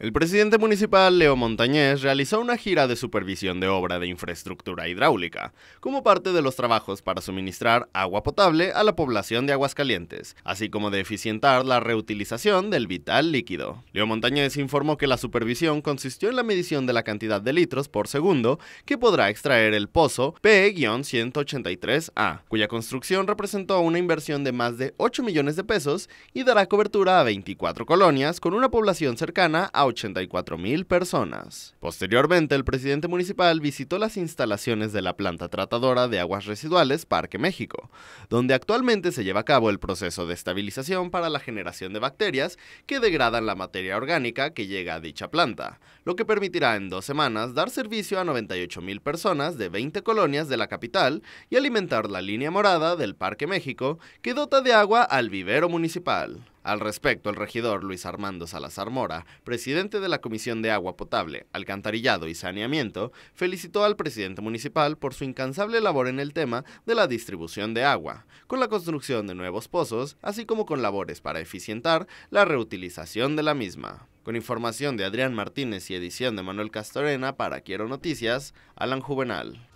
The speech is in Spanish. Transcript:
El presidente municipal Leo Montañez, realizó una gira de supervisión de obra de infraestructura hidráulica, como parte de los trabajos para suministrar agua potable a la población de Aguascalientes, así como de eficientar la reutilización del vital líquido. Leo Montañez informó que la supervisión consistió en la medición de la cantidad de litros por segundo que podrá extraer el pozo P-183A, cuya construcción representó una inversión de más de 8 millones de pesos y dará cobertura a 24 colonias con una población cercana a 84.000 personas. Posteriormente, el presidente municipal visitó las instalaciones de la planta tratadora de aguas residuales Parque México, donde actualmente se lleva a cabo el proceso de estabilización para la generación de bacterias que degradan la materia orgánica que llega a dicha planta, lo que permitirá en dos semanas dar servicio a 98 mil personas de 20 colonias de la capital y alimentar la línea morada del Parque México que dota de agua al vivero municipal. Al respecto, el regidor Luis Armando Salazar Mora, presidente de la Comisión de Agua Potable, Alcantarillado y Saneamiento, felicitó al presidente municipal por su incansable labor en el tema de la distribución de agua, con la construcción de nuevos pozos, así como con labores para eficientar la reutilización de la misma. Con información de Adrián Martínez y edición de Manuel Castorena para Quiero Noticias, Alan Juvenal.